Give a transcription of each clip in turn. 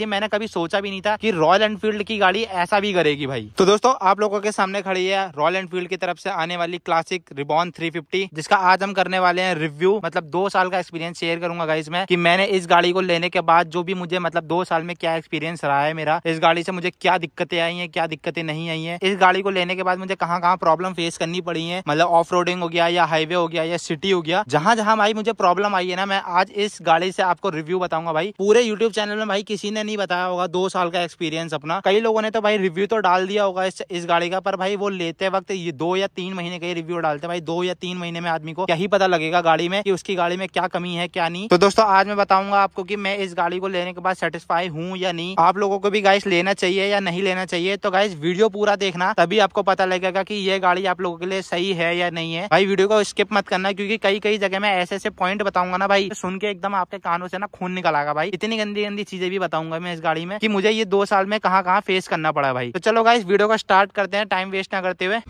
थी मैंने कभी सोचा भी नहीं था कि रॉयल एनफील्ड की गाड़ी ऐसा भी करेगी भाई तो दोस्तों आप लोगों के सामने खड़ी है रॉयल एनफील्ड की तरफ से आने वाली क्लासिक रिबॉन 350 जिसका आज हम करने वाले हैं रिव्यू मतलब दो साल का एक्सपीरियंस शेयर करूंगा गाइस मैं कि मैंने इस गाड़ी को लेने के बाद जो भी मुझे मतलब दो साल में क्या एक्सपीरियंस रहा है मेरा इस गाड़ी से मुझे क्या दिक्कतें आई है क्या दिक्कतें नहीं आई है इस गाड़ी को लेने के बाद मुझे कहाँ कहाँ प्रॉब्लम फेस करनी पड़ी है मतलब ऑफ हो गया या हाईवे हो गया या सिटी हो गया जहां जहाँ भाई मुझे प्रॉब्लम आई है ना मैं आज इस गाड़ी से आपको रिव्यू बताऊंगा भाई पूरे यूट्यूब चैनल में भाई किसी ने ने नहीं बताया होगा दो साल का एक्सपीरियंस अपना कई लोगों ने तो भाई रिव्यू तो डाल दिया होगा इस, इस गाड़ी का पर भाई वो लेते वक्त ये दो या तीन महीने का रिव्यू डालते भाई दो या तीन महीने में आदमी को यही पता लगेगा गाड़ी में की उसकी गाड़ी में क्या कमी है क्या नहीं तो दोस्तों आज मैं बताऊंगा आपको की मैं इस गाड़ी को लेने के बाद सेटिस्फाई हूँ या नहीं आप लोगों को भी गाइस लेना चाहिए या नहीं लेना चाहिए तो गाइस वीडियो पूरा देखना तभी आपको पता लगेगा की ये गाड़ी आप लोगों के लिए सही है या नहीं है भाई वीडियो को स्किप मत करना क्योंकि कई कई जगह मैं ऐसे ऐसे पॉइंट बताऊंगा ना भाई सुन के एकदम आपके कानों से ना खून निकल आगा भाई इतनी गंदी गंदी चीजें भी बताऊंगा बताऊंगा मैं इस गाड़ी में कि मुझे ये दो साल में कहाँ कहाँ फेस करना पड़ा भाई तो चलो गाइस वीडियो का स्टार्ट करते हैं टाइम वेस्ट ना करते हुए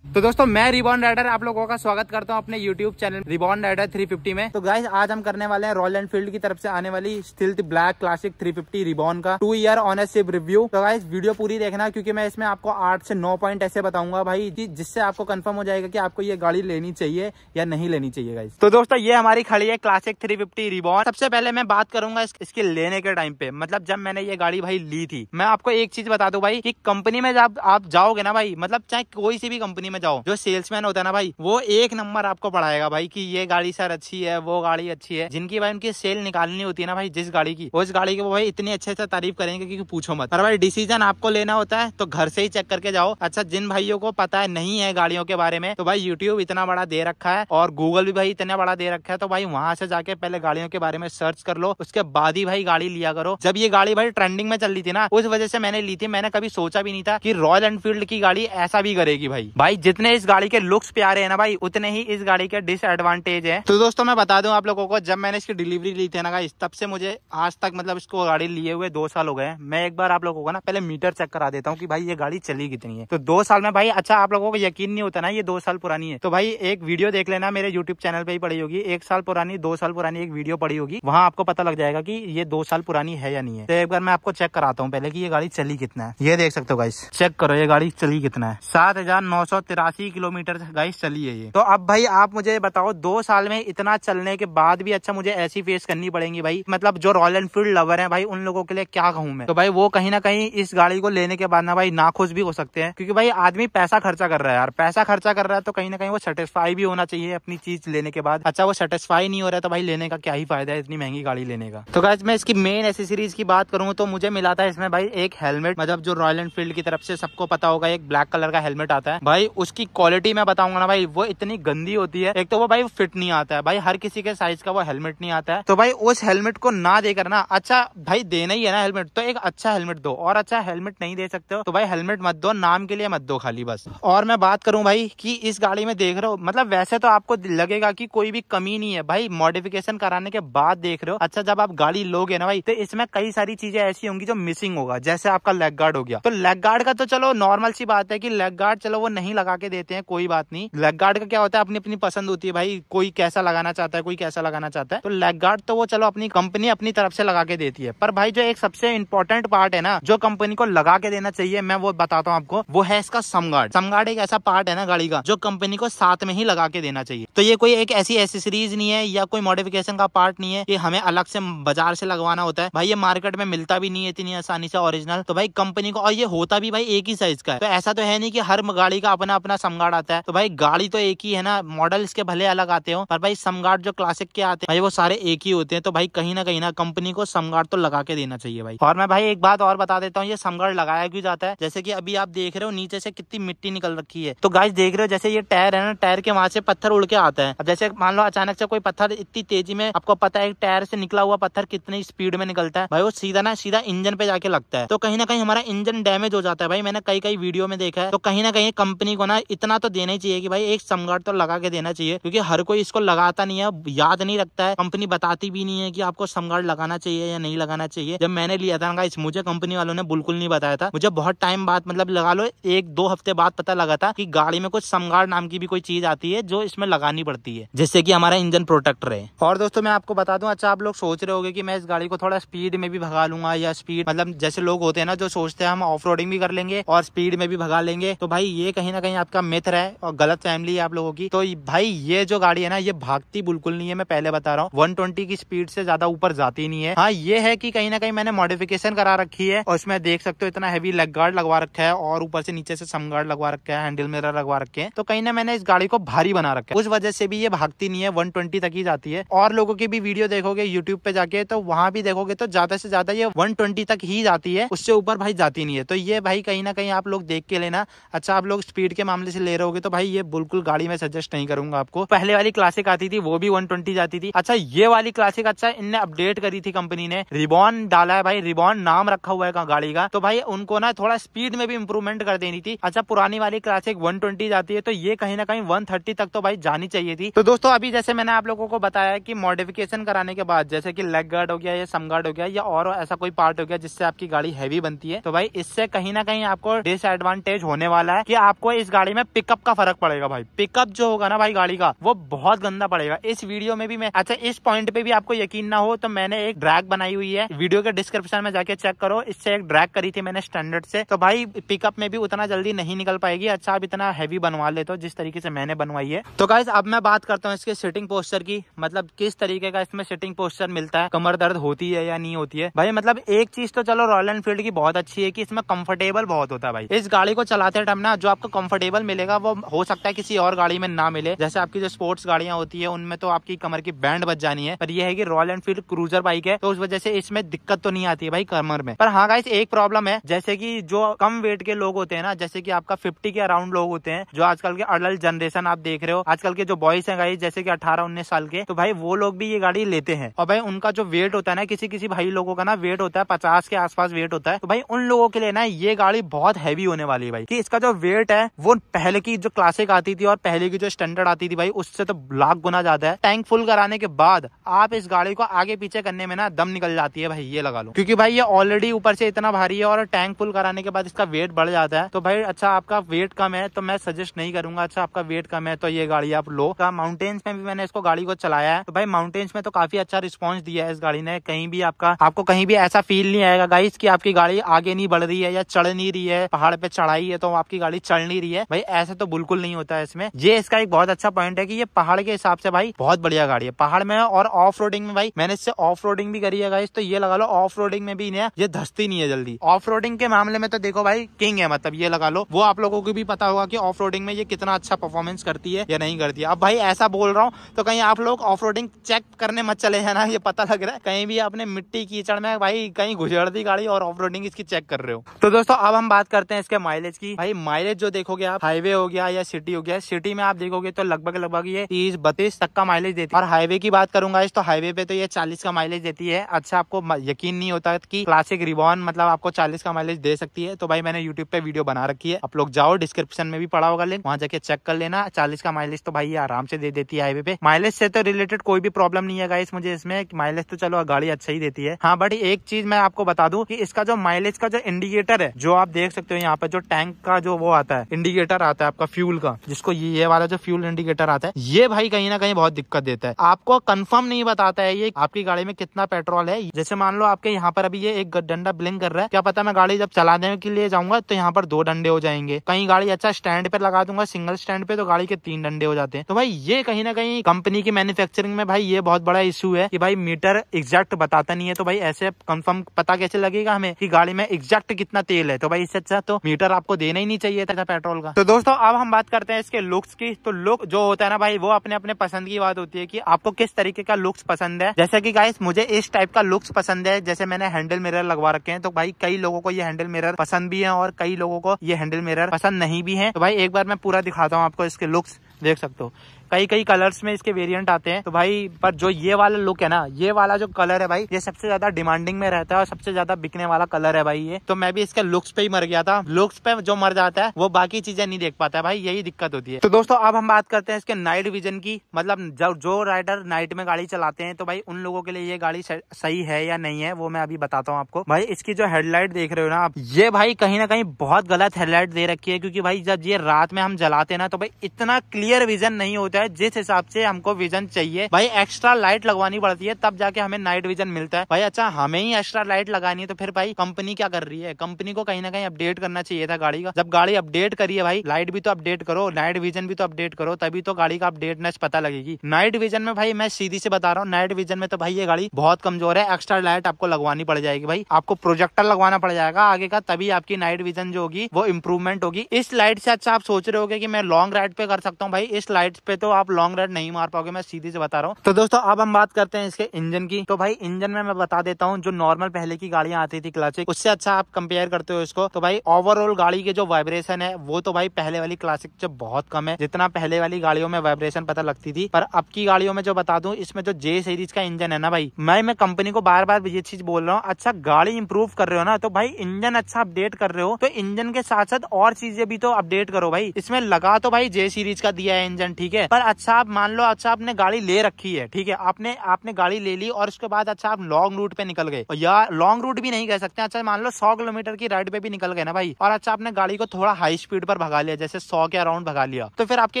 तो दोस्तों मैं रिबॉन राइडर आप लोगों का स्वागत करता हूं अपने YouTube चैनल रिबॉन राइडर 350 में तो गाइस आज हम करने वाले हैं रॉयल एनफील्ड की तरफ से आने वाली स्टिल्थ ब्लैक क्लासिक 350 रिबॉन का टू ईयर ऑनरशिप रिव्यू तो गाइस वीडियो पूरी देखना क्योंकि मैं इसमें आपको आठ से नौ पॉइंट ऐसे बताऊंगा भाई जिससे आपको कन्फर्म हो जाएगा की आपको ये गाड़ी लेनी चाहिए या नहीं लेनी चाहिए गाइस तो दोस्तों ये हमारी खड़ी है क्लासिक थ्री फिफ्टी रिबॉन सबसे पहले मैं बात करूंगा इसके लेने के टाइम पे मतलब जब मैंने ये गाड़ी भाई ली थी मैं आपको एक चीज बता दू भाई की कंपनी में जब आप जाओगे ना भाई मतलब चाहे कोई सी भी कंपनी में जाओ जो सेल्समैन होता है ना भाई वो एक नंबर आपको पढ़ाएगा भाई की ये गाड़ी सर अच्छी है वो गाड़ी अच्छी है जिनकी भाई उनकी सेल निकालनी होती है ना भाई जिस गाड़ी की उस गाड़ी की वो भाई इतनी अच्छे से तारीफ करेंगे क्योंकि पूछो मत पर भाई डिसीजन आपको लेना होता है तो घर से ही चेक करके जाओ अच्छा जिन भाइयों को पता है नहीं है गाड़ियों के बारे में तो भाई यूट्यूब इतना बड़ा दे रखा है और गूगल भी भाई इतना बड़ा दे रखा है तो भाई वहां से जाके पहले गाड़ियों के बारे में सर्च कर लो उसके बाद ही भाई गाड़ी लिया करो जब ये गाड़ी भाई ट्रेंडिंग में चल रही थी ना उस वजह से मैंने ली थी मैंने कभी सोचा भी नहीं था की रॉयल एनफील्ड की गाड़ी ऐसा भी करेगी भाई भाई जितने इस गाड़ी के लुक्स प्यारे हैं ना भाई उतने ही इस गाड़ी के डिसएडवांटेज है तो दोस्तों मैं बता दूं आप लोगों को जब मैंने इसकी डिलीवरी ली थी ना भाई तब से मुझे आज तक मतलब इसको गाड़ी लिए हुए दो साल हो गए मैं एक बार आप लोगों को ना पहले मीटर चेक करा देता हूँ की भाई ये गाड़ी चली कितनी है तो दो साल में भाई अच्छा आप लोगों को यकीन नहीं होता ना ये दो साल पुरानी है तो भाई एक वीडियो देख लेना मेरे यूट्यूब चैनल पर ही पड़ी होगी एक साल पुरानी दो साल पुरानी एक वीडियो पड़ी होगी वहाँ आपको पता लग जाएगा की ये दो साल पुरानी है या नहीं है तो एक बार मैं आपको चेक कराता हूँ पहले की ये गाड़ी चली कितना है ये देख सकते हो गाइस चेक करो ये गाड़ी चली कितना है सात हजार नौ सौ तिरानवे तिरासी किलोमीटर गाइस चली है ये तो अब भाई आप मुझे बताओ दो साल में इतना चलने के बाद भी अच्छा मुझे ऐसी फेस करनी पड़ेगी भाई मतलब जो रॉयल एनफील्ड लवर है भाई उन लोगों के लिए क्या कहूँ मैं तो भाई वो कहीं ना कहीं इस गाड़ी को लेने के बाद ना भाई नाखुश भी हो सकते हैं क्योंकि भाई आदमी पैसा खर्चा कर रहा है यार पैसा खर्चा कर रहा है तो कहीं ना कहीं वो सेटिस्फाई भी होना चाहिए अपनी चीज लेने के बाद अच्छा वो सेटिस्फाई नहीं हो रहा है तो भाई लेने का क्या ही फायदा है इतनी महंगी गाड़ी लेने का तो गाइज मैं इसकी मेन एसेसरीज की बात करूँ तो मुझे मिला था इसमें भाई एक हेलमेट मतलब जो रॉयल एनफील्ड की तरफ से सबको पता होगा एक ब्लैक कलर का हेलमेट आता है भाई उस उसकी क्वालिटी मैं बताऊंगा ना भाई वो इतनी गंदी होती है एक तो वो भाई फिट नहीं आता है भाई हर किसी के साइज का वो हेलमेट नहीं आता है तो भाई उस हेलमेट को ना देकर ना अच्छा भाई देना ही है ना हेलमेट तो एक अच्छा हेलमेट दो और अच्छा हेलमेट नहीं दे सकते हो तो भाई हेलमेट मत दो नाम के लिए मत दो खाली बस और मैं बात करूं भाई कि इस गाड़ी में देख रहे हो मतलब वैसे तो आपको लगेगा कि कोई भी कमी नहीं है भाई मॉडिफिकेशन कराने के बाद देख रहे हो अच्छा जब आप गाड़ी लोगे ना भाई तो इसमें कई सारी चीजें ऐसी होंगी जो मिसिंग होगा जैसे आपका लेग गार्ड हो गया तो लेग गार्ड का तो चलो नॉर्मल सी बात है कि लेग गार्ड चलो वो नहीं लगा के देते हैं कोई बात नहीं लेग गार्ड का क्या होता है अपनी अपनी पसंद होती है भाई कोई कैसा लगाना चाहता है कोई कैसा लगाना चाहता है तो लेग गार्ड तो वो चलो अपनी कंपनी अपनी तरफ से लगा के देती है पर भाई जो एक सबसे इंपॉर्टेंट पार्ट है ना जो कंपनी को लगा के देना चाहिए मैं वो बताता हूँ आपको वो है इसका समगार्ड समगार्ड एक ऐसा पार्ट है ना गाड़ी का जो कंपनी को साथ में ही लगा के देना चाहिए तो ये कोई एक ऐसी एसेसरीज नहीं है या कोई मॉडिफिकेशन का पार्ट नहीं है ये हमें अलग से बाजार से लगवाना होता है भाई ये मार्केट में मिलता भी नहीं है इतनी आसानी से ओरिजिनल तो भाई कंपनी को और ये होता भी भाई एक ही साइज का है तो ऐसा तो है नहीं कि हर गाड़ी का अपना अपना समगार्ड आता है तो भाई गाड़ी तो एक ही है ना मॉडल इसके भले अलग आते हो पर भाई समगार्ड जो क्लासिक के आते हैं भाई वो सारे एक ही होते हैं तो भाई कहीं ना कहीं ना कंपनी को समगार्ड तो लगा के देना चाहिए भाई और मैं भाई एक बात और बता देता हूँ ये समगार्ड लगाया क्यों जाता है जैसे की अभी आप देख रहे हो नीचे से कितनी मिट्टी निकल रखी है तो गाइस देख रहे हो जैसे ये टायर है ना टायर के वहां से पत्थर उड़ के आता है जैसे मान लो अचानक से कोई पत्थर इतनी तेजी में आपको पता है टायर से निकला हुआ पत्थर कितनी स्पीड में निकलता है भाई वो सीधा ना सीधा इंजन पे जाके लगता है तो कहीं ना कहीं हमारा इंजन डैमेज हो जाता है भाई मैंने कई कई वीडियो में देखा है तो कहीं ना कहीं कंपनी को इतना इतना तो देना ही चाहिए कि भाई एक समगार्ड तो लगा के देना चाहिए क्योंकि हर कोई इसको लगाता नहीं है याद नहीं रखता है कंपनी बताती भी नहीं है कि आपको समगढ़ लगाना चाहिए या नहीं लगाना चाहिए जब मैंने लिया था ना मुझे कंपनी वालों ने बिल्कुल नहीं बताया था मुझे बहुत टाइम बाद मतलब लगा लो एक दो हफ्ते बाद पता लगा था कि गाड़ी में कुछ समगाड़ नाम की भी कोई चीज आती है जो इसमें लगानी पड़ती है जिससे कि हमारा इंजन प्रोटेक्ट रहे और दोस्तों मैं आपको बता दूं अच्छा आप लोग सोच रहे हो कि मैं इस गाड़ी को थोड़ा स्पीड में भी भगा लूंगा या स्पीड मतलब जैसे लोग होते हैं ना जो सोचते हैं हम ऑफ भी कर लेंगे और स्पीड में भी भगा लेंगे तो भाई ये कहीं ना कहीं आपका मित्र है और गलत फैमिली है आप लोगों की तो भाई ये जो गाड़ी है ना ये भागती बिल्कुल नहीं है मैं पहले बता रहा हूँ वन की स्पीड से ज्यादा ऊपर जाती नहीं है हाँ ये है की कहीं ना कहीं मैंने मॉडिफिकेशन करा रखी है और उसमें देख सकते हो इतना हैवी लेग गार्ड लगवा रखा है और ऊपर से नीचे से सम गार्ड लगवा रखा है हैंडल मेरा लगवा रखे हैं तो कहीं ना मैंने इस गाड़ी को भारी बना रखा है उस वजह से भी ये भागती नहीं है वन तक ही जाती है और लोगों की भी वीडियो देखोगे यूट्यूब पे जाके तो वहाँ भी देखोगे तो ज्यादा से ज्यादा ये वन तक ही जाती है उससे ऊपर भाई जाती नहीं है तो ये भाई कहीं ना कहीं आप लोग देख के लेना अच्छा आप लोग स्पीड के मामले से ले रहोगे तो भाई ये बिल्कुल गाड़ी में सजेस्ट नहीं करूंगा आपको पहले वाली क्लासिक आती थी वो भी वन जाती थी अच्छा ये वाली क्लासिक अच्छा इनने अपडेट करी थी कंपनी ने रिबॉन डाला है भाई रिबॉन नाम रखा हुआ है गाड़ी का तो भाई उनको ना थोड़ा स्पीड में भी इम्प्रूवमेंट कर देनी थी अच्छा पुरानी वाली क्लासिक 120 जाती है तो ये कहीं ना कहीं 130 तक तो भाई जानी चाहिए थी तो दोस्तों अभी जैसे मैंने आप लोगों को बताया कि मॉडिफिकेशन कराने के बाद जैसे कि लेग गार्ड हो गया या सम गार्ड हो गया या और ऐसा कोई पार्ट हो गया जिससे आपकी गाड़ी हैवी बनती है तो भाई इससे कहीं ना कहीं आपको डिसएडवांटेज होने वाला है की आपको इस गाड़ी गाड़ी में पिकअप का फर्क पड़ेगा भाई पिकअप जो होगा ना भाई गाड़ी का वो बहुत गंदा पड़ेगा इस वीडियो में भी मैं अच्छा इस पॉइंट पे भी आपको यकीन ना हो तो मैंने एक ड्रैग बनाई हुई है वीडियो के डिस्क्रिप्शन में जाके चेक करो इससे एक ड्रैग करी थी मैंने स्टैंडर्ड से तो भाई पिकअप में भी उतना जल्दी नहीं निकल पाएगी अच्छा आप इतना हैवी बनवा लेते हो जिस तरीके से मैंने बनवाई है तो गाइज अब मैं बात करता हूँ इसके सिटिंग पोस्टर की मतलब किस तरीके का इसमें सिटिंग पोस्टर मिलता है कमर दर्द होती है या नहीं होती है भाई मतलब एक चीज तो चलो रॉयल एनफील्ड की बहुत अच्छी है की इसमें कंफर्टेबल बहुत होता है भाई इस गाड़ी को चलाते टाइम ना जो आपको कंफर्टेबल अवेलेबल मिलेगा वो हो सकता है किसी और गाड़ी में ना मिले जैसे आपकी जो स्पोर्ट्स गाड़ियां होती है उनमें तो आपकी कमर की बैंड बच जानी है पर यह है कि रॉयल एनफील्ड क्रूजर बाइक है तो उस वजह से इसमें दिक्कत तो नहीं आती है भाई कमर में पर हाँ गाइस एक प्रॉब्लम है जैसे की जो कम वेट के लोग होते हैं ना जैसे की आपका फिफ्टी के अराउंड लोग होते हैं जो आजकल के अडल्ट जनरेशन आप देख रहे हो आजकल के जो बॉयज है गाइस जैसे की अठारह उन्नीस साल के तो भाई वो लोग भी ये गाड़ी लेते हैं और भाई उनका जो वेट होता है ना किसी किसी भाई लोगों का ना वेट होता है पचास के आसपास वेट होता है तो भाई उन लोगों के लिए ना ये गाड़ी बहुत हैवी होने वाली है भाई कि इसका जो वेट है वो पहले की जो क्लासिक आती थी और पहले की जो स्टैंडर्ड आती थी भाई उससे तो लाख गुना ज्यादा है टैंक फुल कराने के बाद आप इस गाड़ी को आगे पीछे करने में ना दम निकल जाती है भाई ये लगा लो क्योंकि भाई ये ऑलरेडी ऊपर से इतना भारी है और टैंक फुल कराने के बाद इसका वेट बढ़ जाता है तो भाई अच्छा आपका वेट कम है तो मैं सजेस्ट नहीं करूंगा अच्छा आपका वेट कम है तो ये गाड़ी आप लो माउंटेन्स तो में भी मैंने इसको गाड़ी को चलाया है तो भाई माउंटेन्स में तो काफी अच्छा रिस्पॉन्स दिया है इस गाड़ी ने कहीं भी आपका आपको कहीं भी ऐसा फील नहीं आएगा गाइस की आपकी गाड़ी आगे नहीं बढ़ रही है या चढ़ नहीं रही है पहाड़ पे चढ़ाई है तो आपकी गाड़ी चढ़ नहीं रही है भाई ऐसा तो बिल्कुल नहीं होता है इसमें ये इसका एक बहुत अच्छा पॉइंट है कि ये पहाड़ के हिसाब से भाई बहुत बढ़िया गाड़ी है पहाड़ में और ऑफ रोडिंग में भाई मैंने इससे ऑफ रोडिंग भी करी है गाइस तो ये लगा लो ऑफ रोडिंग में भी इन्हें ये धस्ती नहीं है जल्दी ऑफ रोडिंग के मामले में तो देखो भाई किंग है मतलब ये लगा लो वो आप लोगों को भी पता होगा की ऑफ रोडिंग में ये कितना अच्छा परफॉर्मेंस करती है या नहीं करती है अब भाई ऐसा बोल रहा हूँ तो कहीं आप लोग ऑफ रोडिंग चेक करने मत चले है ना ये पता लग रहा है कहीं भी आपने मिट्टी कीचड़ में भाई कहीं गुजरती गाड़ी और ऑफ रोडिंग इसकी चेक कर रहे हो तो दोस्तों अब हम बात करते हैं इसके माइलेज की भाई माइलेज जो देखोगे आप हाईवे हो गया या सिटी हो गया सिटी में आप देखोगे तो लगभग लगभग ये तीस बत्तीस तक का माइलेज देती है और हाईवे की बात करूंगा इस तो हाईवे पे तो ये चालीस का माइलेज देती है अच्छा आपको यकीन नहीं होता की क्लासिक रिबॉन मतलब आपको चालीस का माइलेज दे सकती है तो भाई मैंने यूट्यूब पे वीडियो बना रखी है आप लोग जाओ डिस्क्रिप्शन में भी पड़ा होगा लिंक वहाँ जाके चेक कर लेना चालीस का माइलेज तो भाई आराम से दे देती है हाईवे पे माइलेज से तो रिलेटेड कोई भी प्रॉब्लम नहीं है गाइस मुझे इसमें माइलेज तो चलो गाड़ी अच्छा ही देती है हाँ बट एक चीज मैं आपको बता दूं कि इसका जो माइलेज का जो इंडिकेटर है जो आप देख सकते हो यहाँ पे जो टैंक का जो वो आता है इंडिकेटर इंडिकेटर आता है आपका फ्यूल का जिसको ये, ये वाला जो फ्यूल इंडिकेटर आता है ये भाई कहीं ना कहीं बहुत दिक्कत देता है आपको कंफर्म नहीं बताता है ये आपकी गाड़ी में कितना पेट्रोल है जैसे मान लो आपके यहाँ पर अभी ये एक डंडा ब्लिंक कर रहा है क्या पता मैं गाड़ी जब चलाने के लिए जाऊंगा तो यहाँ पर दो डंडे हो जाएंगे कहीं गाड़ी अच्छा स्टैंड पे लगा दूंगा सिंगल स्टैंड पे तो गाड़ी के तीन डंडे हो जाते हैं तो भाई ये कहीं ना कहीं कंपनी की मैन्युफैक्चरिंग में भाई ये बहुत बड़ा इशू है कि भाई मीटर एग्जैक्ट बताता नहीं है तो भाई ऐसे कंफर्म पता कैसे लगेगा हमें कि गाड़ी में एग्जैक्ट कितना तेल है तो भाई इससे अच्छा तो मीटर आपको देना ही नहीं चाहिए था पेट्रोल का तो दोस्तों अब हम बात करते हैं इसके लुक्स की तो लुक जो होता है ना भाई वो अपने अपने पसंद की बात होती है की आपको किस तरीके का लुक्स पसंद है जैसे की गाइस मुझे इस टाइप का लुक्स पसंद है जैसे मैंने हैंडल मिरर लगवा रखे हैं तो भाई कई लोगों को ये हैंडल मिरर पसंद भी है और कई लोगों को ये हैंडल मिरर पसंद नहीं भी है तो भाई एक बार मैं पूरा दिखाता हूँ आपको इसके लुक्स देख सकते हो कई कई कलर्स में इसके वेरियंट आते हैं तो भाई पर जो ये वाला लुक है ना ये वाला जो कलर है भाई ये सबसे ज्यादा डिमांडिंग में रहता है और सबसे ज्यादा बिकने वाला कलर है भाई ये तो मैं भी इसके लुक्स पे ही मर गया था लुक्स पे जो मर जाता है वो बाकी चीजें नहीं देख पाता है भाई यही दिक्कत होती है तो दोस्तों अब हम बात करते हैं इसके नाइट विजन की मतलब जो राइडर नाइट में गाड़ी चलाते हैं तो भाई उन लोगों के लिए ये गाड़ी सही है या नहीं है वो मैं अभी बताता हूँ आपको भाई इसकी जो हेडलाइट देख रहे हो ना आप ये भाई कहीं ना कहीं बहुत गलत हेडलाइट दे रखी है क्योंकि भाई जब ये रात में हम जलाते हैं ना तो भाई इतना क्लियर विजन नहीं होता है है जिस हिसाब से हमको विजन चाहिए भाई एक्स्ट्रा लाइट लगवानी पड़ती है तब जाके हमें नाइट विजन मिलता है भाई अच्छा हमें ही एक्स्ट्रा लाइट लगानी है तो फिर भाई कंपनी क्या कर रही है कंपनी को कहीं ना कहीं अपडेट करना चाहिए था गाड़ी का जब गाड़ी अपडेट करिए भाई लाइट भी तो अपडेट करो नाइट विजन भी तो अपडेट करो तभी तो गाड़ी का अपडेटनेस पता लगेगी नाइट विजन में भाई मैं सीधी से बता रहा हूँ नाइट विजन में तो भाई ये गाड़ी बहुत कमजोर है एक्स्ट्रा लाइट आपको लगवानी पड़ जाएगी भाई आपको प्रोजेक्टर लगवाना पड़ जाएगा आगे का तभी आपकी नाइट विजन जो होगी वो इम्प्रूवमेंट होगी इस लाइट से अच्छा आप सोच रहे हो कि मैं लॉन्ग राइड पे कर सकता हूँ भाई इस लाइट पे तो आप लॉन्ग राइड नहीं मार पाओगे मैं सीधी से बता रहा हूँ तो दोस्तों अब हम बात करते हैं इसके इंजन की तो भाई इंजन में मैं बता देता हूँ जो नॉर्मल पहले की गाड़ियां आती थी क्लासिक उससे अच्छा आप कंपेयर करते हो इसको तो भाई ओवरऑल गाड़ी के जो वाइब्रेशन है वो तो भाई पहले वाली क्लासिक से बहुत कम है जितना पहले वाली गाड़ियों में वाइब्रेशन पता लगती थी पर अब की गाड़ियों में जो बता दू इसमें जो जे सीरीज का इंजन है ना भाई मैं मैं कंपनी को बार बार ये चीज बोल रहा हूँ अच्छा गाड़ी इंप्रूव कर रहे हो ना तो भाई इंजन अच्छा अपडेट कर रहे हो तो इंजन के साथ साथ और चीजें भी तो अपडेट करो भाई इसमें लगा तो भाई जे सीरीज का दिया है इंजन ठीक है पर अच्छा आप मान लो अच्छा आपने गाड़ी ले रखी है ठीक है आपने आपने गाड़ी ले ली और उसके बाद अच्छा आप लॉन्ग रूट पे निकल गए या लॉन्ग रूट भी नहीं कह सकते अच्छा मान लो सौ किलोमीटर की राइड पे भी निकल गए ना भाई और अच्छा आपने गाड़ी को थोड़ा हाई स्पीड पर भगा लिया जैसे सौ के अराउंड भगा लिया तो फिर आपके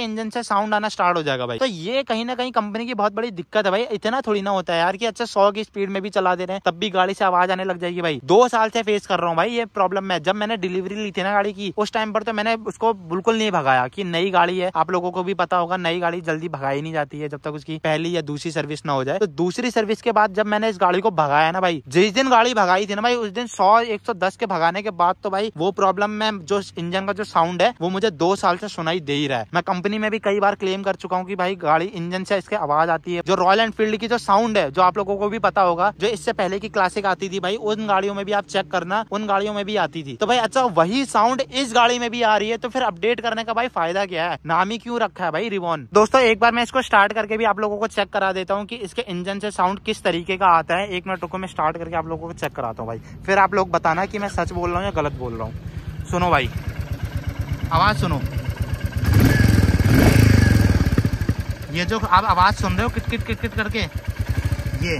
इंजन से साउंड आना स्टार्ट हो जाएगा भाई तो ये कहीं ना कहीं कंपनी की बहुत बड़ी दिक्कत है भाई इतना थोड़ी ना होता है यार की अच्छा सौ की स्पीड में भी चला दे रहे हैं तब भी गाड़ी से आवाज आने लग जाएगी भाई दो साल से फेस कर रहा हूँ भाई ये प्रॉब्लम मैं जब मैंने डिलीवरी ली थी ना गाड़ी की उस टाइम पर तो मैंने उसको बिल्कुल नहीं भगाया की नई गाड़ी है आप लोगों को भी पता होगा नई गाड़ी जल्दी भगाई नहीं जाती है जब तक उसकी पहली या दूसरी सर्विस ना हो जाए तो दूसरी सर्विस के बाद जब मैंने इस गाड़ी को भगाया ना भाई जिस दिन गाड़ी भगाई थी ना भाई उस दिन सौ एक सौ दस के भगाने के बाद तो भाई वो प्रॉब्लम में जो इंजन का जो साउंड है वो मुझे दो साल से सुनाई दे ही रहा है मैं कंपनी में भी कई बार क्लेम कर चुका हूँ की भाई गाड़ी इंजन से इसके आवाज आती है जो रॉयल एनफील्ड की जो साउंड है जो आप लोगों को भी पता होगा जो इससे पहले की क्लासिक आती थी भाई उन गाड़ियों में भी आप चेक करना उन गाड़ियों में भी आती थी तो भाई अच्छा वही साउंड इस गाड़ी में भी आ रही है तो फिर अपडेट करने का भाई फायदा क्या है नाम ही क्यों रखा है भाई रिवॉन दोस्तों एक बार मैं इसको स्टार्ट करके भी आप लोगों को चेक करा देता हूँ कि इसके इंजन से साउंड किस तरीके का आता है एक मिनट रुको मैं स्टार्ट करके आप लोगों को चेक कराता हूँ भाई फिर आप लोग बताना कि मैं सच बोल रहा हूँ या गलत बोल रहा हूँ सुनो भाई आवाज़ सुनो ये जो आप आवाज़ सुन रहे हो किट किट किट किट करके ये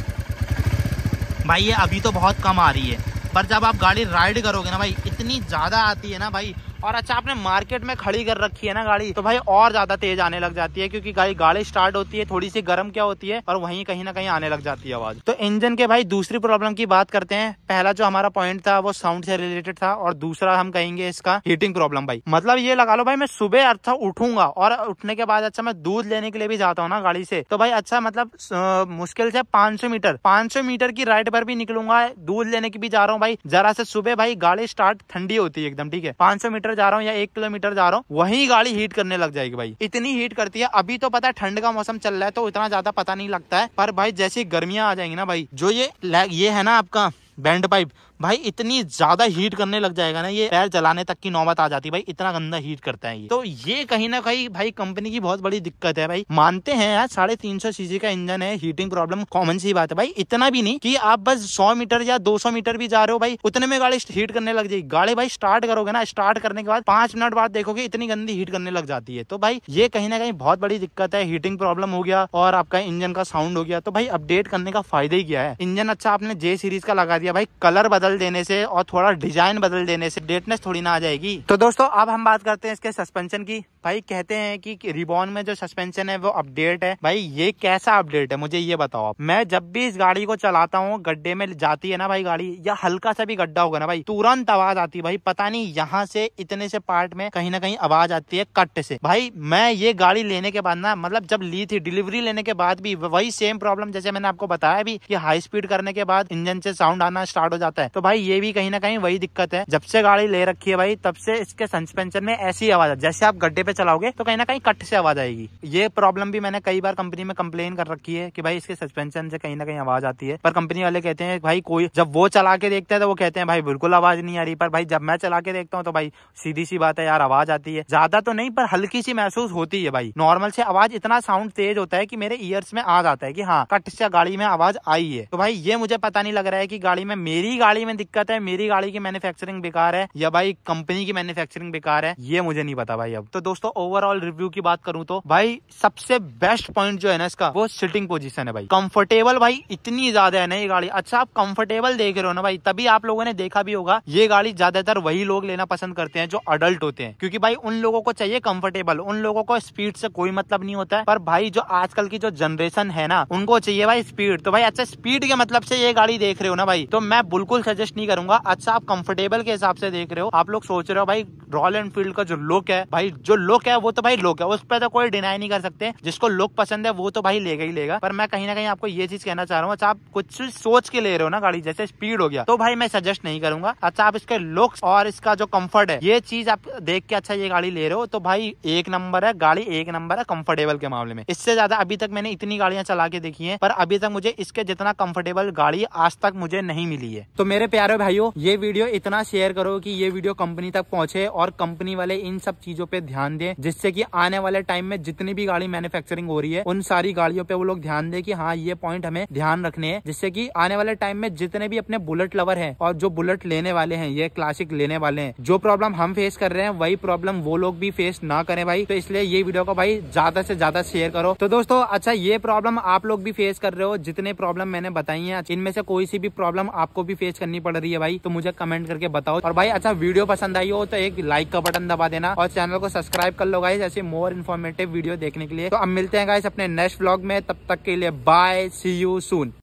भाई ये अभी तो बहुत कम आ रही है पर जब आप गाड़ी राइड करोगे ना भाई इतनी ज़्यादा आती है ना भाई और अच्छा आपने मार्केट में खड़ी कर रखी है ना गाड़ी तो भाई और ज्यादा तेज आने लग जाती है क्योंकि गाड़ी गाड़ी स्टार्ट होती है थोड़ी सी गर्म क्या होती है और वहीं कहीं ना कहीं आने लग जाती है आवाज तो इंजन के भाई दूसरी प्रॉब्लम की बात करते हैं पहला जो हमारा पॉइंट था वो साउंड से रिलेटेड था और दूसरा हम कहेंगे इसका हीटिंग प्रॉब्लम भाई मतलब ये लगा लो भाई मैं सुबह अच्छा उठूंगा और उठने के बाद अच्छा मैं दूध लेने के लिए भी जाता हूँ ना गाड़ी से तो भाई अच्छा मतलब मुश्किल से पांच मीटर पांच मीटर की राइड पर भी निकलूंगा दूध लेने की भी जा रहा हूँ भाई जरा से सुबह भाई गाड़ी स्टार्ट ठंडी होती है एकदम ठीक है पांच मीटर किलोमीटर जा रहा हूँ या एक किलोमीटर जा रहा हूँ वही गाड़ी हीट करने लग जाएगी भाई इतनी हीट करती है अभी तो पता है ठंड का मौसम चल रहा है तो इतना ज्यादा पता नहीं लगता है पर भाई जैसी गर्मियां आ जाएंगी ना भाई जो ये ये है ना आपका बैंड पाइप भाई इतनी ज्यादा हीट करने लग जाएगा ना ये पैर जलाने तक की नौबत आ जाती है भाई इतना गंदा हीट करता है ये तो ये कहीं ना कहीं भाई कंपनी की बहुत बड़ी दिक्कत है भाई मानते हैं यार साढ़े तीन सौ सीसी का इंजन है हीटिंग प्रॉब्लम कॉमन सी बात है भाई इतना भी नहीं कि आप बस सौ मीटर या दो सौ मीटर भी जा रहे हो भाई उतने में गाड़ी हीट करने लग जाएगी गाड़ी भाई स्टार्ट करोगे ना स्टार्ट करने के बाद पांच मिनट बाद देखोगे इतनी गंदी हीट करने लग जाती है तो भाई ये कहीं ना कहीं बहुत बड़ी दिक्कत है हीटिंग प्रॉब्लम हो गया और आपका इंजन का साउंड हो गया तो भाई अपडेट करने का फायदा ही क्या है इंजन अच्छा आपने जे सीरीज का लगा दिया भाई कलर बदल बदल देने से और थोड़ा डिजाइन बदल देने से डेटनेस थोड़ी ना आ जाएगी तो दोस्तों अब हम बात करते हैं इसके सस्पेंशन की भाई कहते हैं कि, रिबॉन में जो सस्पेंशन है वो अपडेट है भाई ये कैसा अपडेट है मुझे ये बताओ आप मैं जब भी इस गाड़ी को चलाता हूँ गड्ढे में जाती है ना भाई गाड़ी या हल्का सा भी गड्ढा होगा ना भाई तुरंत आवाज आती है भाई पता नहीं यहाँ से इतने से पार्ट में कहीं ना कहीं आवाज आती है कट से भाई मैं ये गाड़ी लेने के बाद ना मतलब जब ली थी डिलीवरी लेने के बाद भी वही सेम प्रॉब्लम जैसे मैंने आपको बताया भी की हाई स्पीड करने के बाद इंजन से साउंड आना स्टार्ट हो जाता है तो भाई ये भी कहीं ना कहीं वही दिक्कत है जब से गाड़ी ले रखी है भाई तब से इसके सस्पेंशन में ऐसी आवाज जैसे आप गड्ढे पे पे चलाओगे तो कहीं ना कहीं कट से आवाज आएगी ये प्रॉब्लम भी मैंने कई बार कंपनी में कंप्लेन कर रखी है कि भाई इसके सस्पेंशन से कहीं ना कहीं आवाज आती है पर कंपनी वाले कहते हैं भाई कोई जब वो चला के देखते हैं तो वो कहते हैं भाई बिल्कुल आवाज नहीं आ रही पर भाई जब मैं चला के देखता हूँ तो भाई सीधी सी बात है यार आवाज आती है ज्यादा तो नहीं पर हल्की सी महसूस होती है भाई नॉर्मल से आवाज इतना साउंड तेज होता है की मेरे ईयर्स में आ जाता है की हाँ कट से गाड़ी में आवाज आई है तो भाई ये मुझे पता नहीं लग रहा है की गाड़ी में मेरी गाड़ी में दिक्कत है मेरी गाड़ी की मैन्युफैक्चरिंग बेकार है या भाई कंपनी की मैन्युफैक्चरिंग बेकार है ये मुझे नहीं पता भाई अब तो दोस्तों दोस्तों ओवरऑल रिव्यू की बात करूं तो भाई सबसे बेस्ट पॉइंट जो है ना इसका वो सिटिंग पोजिशन है भाई कंफर्टेबल भाई इतनी ज्यादा है ना ये गाड़ी अच्छा आप कंफर्टेबल देख रहे हो ना भाई तभी आप लोगों ने देखा भी होगा ये गाड़ी ज्यादातर वही लोग लेना पसंद करते हैं जो अडल्ट होते हैं क्योंकि भाई उन लोगों को चाहिए कंफर्टेबल उन लोगों को स्पीड से कोई मतलब नहीं होता है पर भाई जो आजकल की जो जनरेशन है ना उनको चाहिए भाई स्पीड तो भाई अच्छा स्पीड के मतलब से ये गाड़ी देख रहे हो ना भाई तो मैं बिल्कुल सजेस्ट नहीं करूंगा अच्छा आप कंफर्टेबल के हिसाब से देख रहे हो आप लोग सोच रहे हो भाई रॉयल एनफील्ड का जो लुक है भाई जो लुक लुक क्या है वो तो भाई लुक है उस पर तो कोई डिनाई नहीं कर सकते जिसको लुक पसंद है वो तो भाई लेगा ही लेगा पर मैं कहीं ना कहीं आपको ये चीज कहना चाह रहा हूँ अच्छा आप कुछ सोच के ले रहे हो ना गाड़ी जैसे स्पीड हो गया तो भाई मैं सजेस्ट नहीं करूंगा अच्छा आप इसके लुक्स और इसका जो कंफर्ट है ये चीज आप देख के अच्छा ये गाड़ी ले रहे हो तो भाई एक नंबर है गाड़ी एक नंबर है कंफर्टेबल के मामले में इससे ज्यादा अभी तक मैंने इतनी गाड़ियां चला के देखी है पर अभी तक मुझे इसके जितना कंफर्टेबल गाड़ी आज तक मुझे नहीं मिली है तो मेरे प्यारे भाइयों ये वीडियो इतना शेयर करो कि ये वीडियो कंपनी तक पहुंचे और कंपनी वाले इन सब चीजों पे ध्यान दें जिससे कि आने वाले टाइम में जितनी भी गाड़ी मैन्युफैक्चरिंग हो रही है उन सारी गाड़ियों पे वो लोग ध्यान दें कि हाँ ये पॉइंट हमें ध्यान रखने हैं जिससे कि आने वाले टाइम में जितने भी अपने बुलेट लवर हैं और जो बुलेट लेने वाले हैं ये क्लासिक लेने वाले हैं जो प्रॉब्लम हम फेस कर रहे हैं वही प्रॉब्लम वो लोग भी फेस ना करें भाई तो इसलिए ये वीडियो को भाई ज्यादा से ज्यादा शेयर करो तो दोस्तों अच्छा ये प्रॉब्लम आप लोग भी फेस कर रहे हो जितने प्रॉब्लम मैंने बताई है इनमें से कोई सी भी प्रॉब्लम आपको भी फेस करनी पड़ रही है भाई तो मुझे कमेंट करके बताओ और भाई अच्छा वीडियो पसंद आई हो तो एक लाइक का बटन दबा देना और चैनल को सब्सक्राइब सब्सक्राइब कर लो गाइस ऐसे मोर इन्फॉर्मेटिव वीडियो देखने के लिए तो अब मिलते हैं गाइस अपने नेक्स्ट ब्लॉग में तब तक के लिए बाय सी यू सून